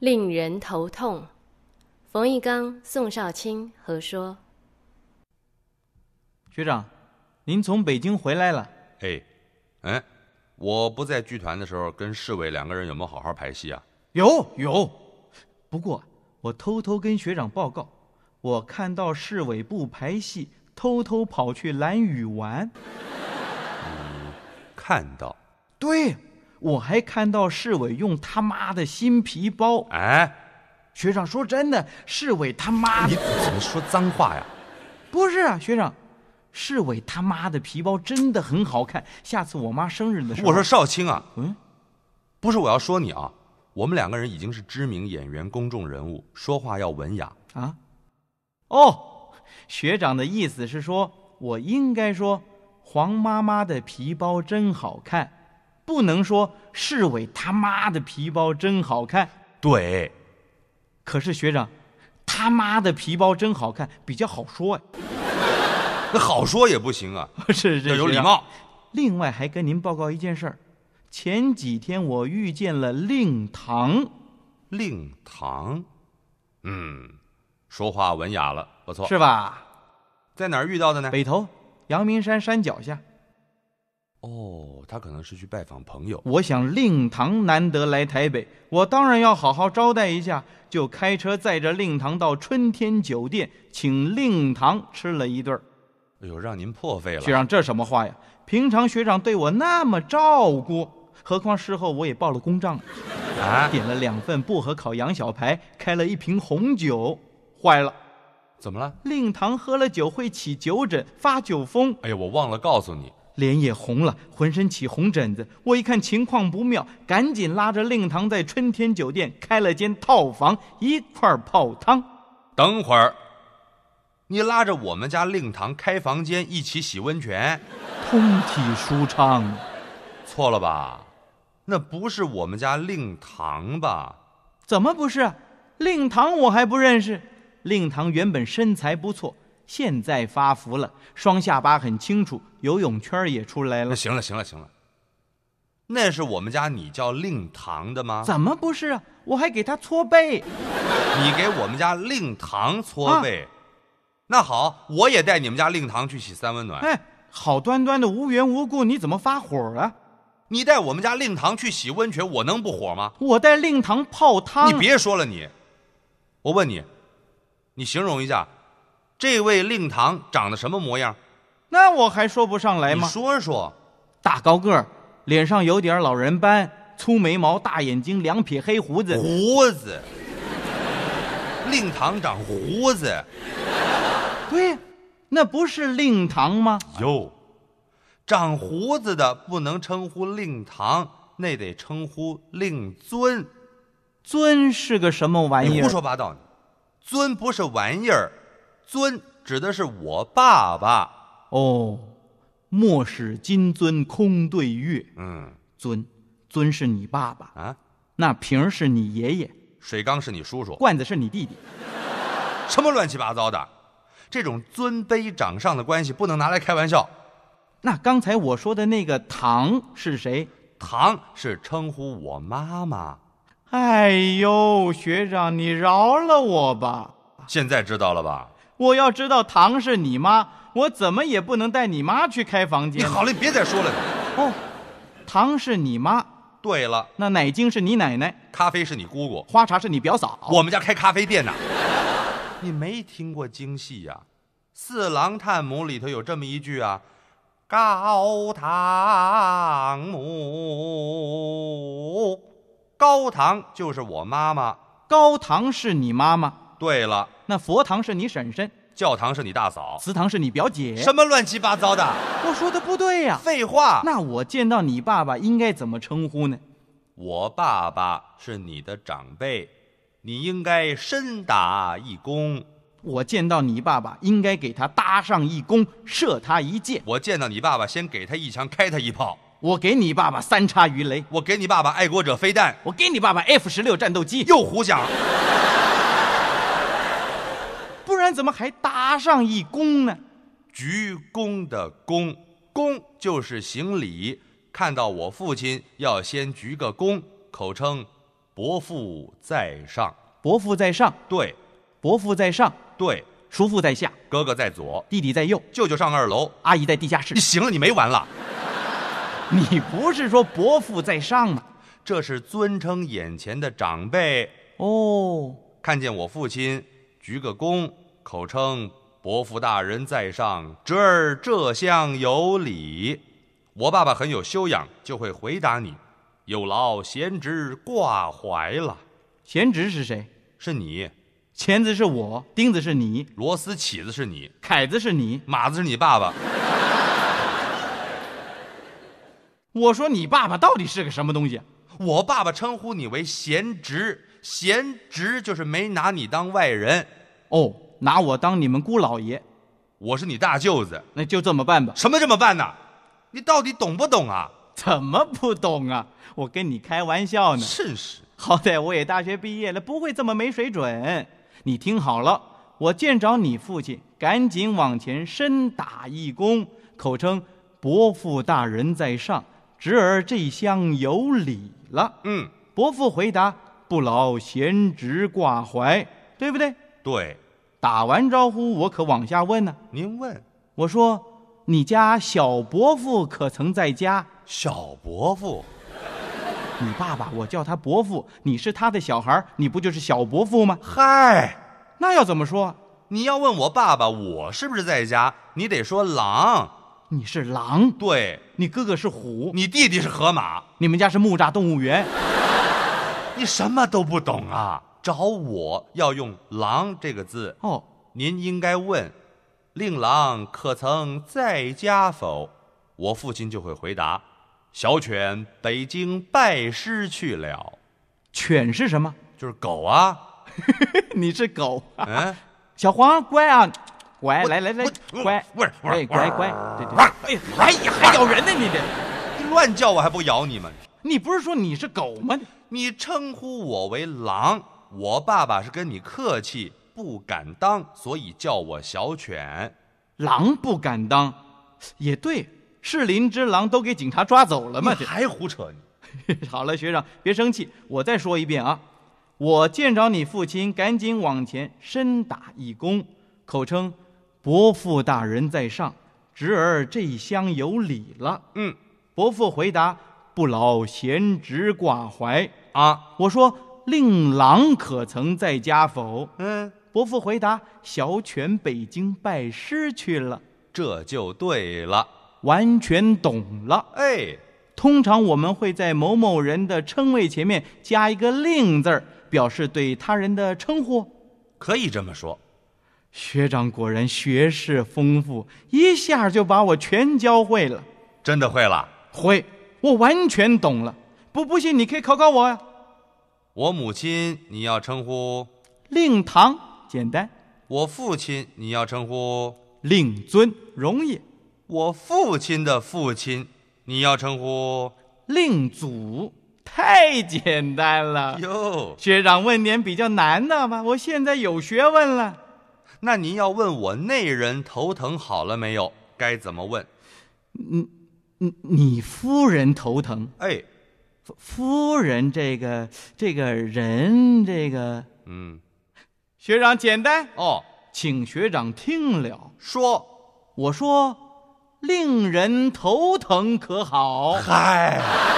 令人头痛。冯一刚、宋少卿和说：“学长，您从北京回来了。哎，哎，我不在剧团的时候，跟市委两个人有没有好好排戏啊？”“有有，不过我偷偷跟学长报告，我看到市委不排戏，偷偷跑去蓝雨玩。”“看到。”“对。”我还看到市委用他妈的新皮包。哎，学长，说真的，市委他妈……你怎么说脏话呀？不是啊，学长，市委他妈的皮包真的很好看。下次我妈生日的时候……我说少卿啊，嗯，不是我要说你啊，我们两个人已经是知名演员、公众人物，说话要文雅啊。哦，学长的意思是说，我应该说黄妈妈的皮包真好看。不能说市委他妈的皮包真好看，对。可是学长，他妈的皮包真好看，比较好说呀。那好说也不行啊，这 这有礼貌。另外还跟您报告一件事儿，前几天我遇见了令堂，令堂，嗯，说话文雅了，不错。是吧？在哪儿遇到的呢？北头，阳明山山脚下。哦，他可能是去拜访朋友。我想令堂难得来台北，我当然要好好招待一下，就开车载着令堂到春天酒店，请令堂吃了一顿。哎呦，让您破费了。学长，这什么话呀？平常学长对我那么照顾，何况事后我也报了公账，啊，点了两份薄荷烤羊小排，开了一瓶红酒，坏了。怎么了？令堂喝了酒会起酒疹，发酒疯。哎呀，我忘了告诉你。脸也红了，浑身起红疹子。我一看情况不妙，赶紧拉着令堂在春天酒店开了间套房，一块泡汤。等会儿，你拉着我们家令堂开房间，一起洗温泉，通体舒畅。错了吧？那不是我们家令堂吧？怎么不是？令堂我还不认识。令堂原本身材不错。现在发福了，双下巴很清楚，游泳圈也出来了。行了行了行了，那是我们家你叫令堂的吗？怎么不是啊？我还给他搓背。你给我们家令堂搓背，那好，我也带你们家令堂去洗三温暖。哎，好端端的无缘无故你怎么发火了？你带我们家令堂去洗温泉，我能不火吗？我带令堂泡汤。你别说了，你，我问你，你形容一下。这位令堂长得什么模样？那我还说不上来吗？说说，大高个儿，脸上有点老人斑，粗眉毛，大眼睛，两撇黑胡子。胡子，令堂长胡子。对，那不是令堂吗？哟，长胡子的不能称呼令堂，那得称呼令尊。尊是个什么玩意儿？胡说八道呢，尊不是玩意儿。尊指的是我爸爸哦，莫使金樽空对月。嗯，尊，尊是你爸爸啊？那瓶是你爷爷，水缸是你叔叔，罐子是你弟弟。什么乱七八糟的？这种尊卑长上的关系不能拿来开玩笑。那刚才我说的那个唐是谁？唐是称呼我妈妈。哎呦，学长，你饶了我吧！现在知道了吧？我要知道唐是你妈，我怎么也不能带你妈去开房间。你好了，你别再说了。哦，唐是你妈，对了，那奶精是你奶奶，咖啡是你姑姑，花茶是你表嫂。我们家开咖啡店呢。你没听过京戏呀，《四郎探母》里头有这么一句啊：“高堂母，高堂就是我妈妈，高堂是你妈妈。”对了，那佛堂是你婶婶，教堂是你大嫂，祠堂是你表姐，什么乱七八糟的？我说的不对呀！废话。那我见到你爸爸应该怎么称呼呢？我爸爸是你的长辈，你应该深打一躬。我见到你爸爸应该给他搭上一弓，射他一箭。我见到你爸爸先给他一枪，开他一炮。我给你爸爸三叉鱼雷，我给你爸爸爱国者飞弹，我给你爸爸 F 十六战斗机，又胡想。怎么还搭上一躬呢？鞠躬的躬，躬就是行礼。看到我父亲，要先鞠个躬，口称“伯父在上”。伯父在上，对，伯父在上，对，叔父在下，哥哥在左，弟弟在右，舅舅上二楼，阿姨在地下室。你行了，你没完了。你不是说伯父在上吗？这是尊称眼前的长辈哦。看见我父亲，鞠个躬。口称伯父大人在上，侄儿这厢有礼。我爸爸很有修养，就会回答你：“有劳贤侄挂怀了。”贤侄是谁？是你。钳子是我，钉子是你，螺丝起子是你，凯子是你，马子是你爸爸。我说你爸爸到底是个什么东西？我爸爸称呼你为贤侄，贤侄就是没拿你当外人。哦。拿我当你们姑老爷，我是你大舅子，那就这么办吧。什么这么办呢？你到底懂不懂啊？怎么不懂啊？我跟你开玩笑呢。是是，好歹我也大学毕业了，不会这么没水准。你听好了，我见着你父亲，赶紧往前深打一躬，口称伯父大人在上，侄儿这厢有礼了。嗯，伯父回答不劳贤侄挂怀，对不对？对。打完招呼，我可往下问呢。您问，我说你家小伯父可曾在家？小伯父，你爸爸，我叫他伯父，你是他的小孩，你不就是小伯父吗？嗨，那要怎么说？你要问我爸爸我是不是在家，你得说狼。你是狼，对，你哥哥是虎，你弟弟是河马，你们家是木栅动物园，你什么都不懂啊。找我要用“狼”这个字哦，您应该问：“令郎可曾在家否？”我父亲就会回答：“小犬北京拜师去了。”犬是什么？就是狗啊！你是狗啊！小黄，乖啊，乖！来来来，乖！喂，乖乖，对对哎呀，还咬人呢！你这乱叫我还不咬你吗？你不是说你是狗吗？你称呼我为狼。我爸爸是跟你客气，不敢当，所以叫我小犬。狼不敢当，也对，是林之狼都给警察抓走了你还胡扯！好了，学长别生气，我再说一遍啊。我见着你父亲，赶紧往前深打一躬，口称：“伯父大人在上，侄儿这厢有礼了。”嗯，伯父回答：“不劳贤侄挂怀啊。”我说。令郎可曾在家否？嗯，伯父回答：“小犬北京拜师去了。”这就对了，完全懂了。哎，通常我们会在某某人的称谓前面加一个令字儿，表示对他人的称呼。可以这么说，学长果然学识丰富，一下就把我全教会了。真的会了？会，我完全懂了。不，不信你可以考考我呀。我母亲，你要称呼令堂，简单；我父亲，你要称呼令尊，容易；我父亲的父亲，你要称呼令祖，太简单了哟。学长，问点比较难的吧？我现在有学问了。那你要问我那人头疼好了没有？该怎么问？你、你、你夫人头疼？哎。夫人，这个，这个人，这个，嗯，学长简单哦，请学长听了说，我说，令人头疼可好？嗨。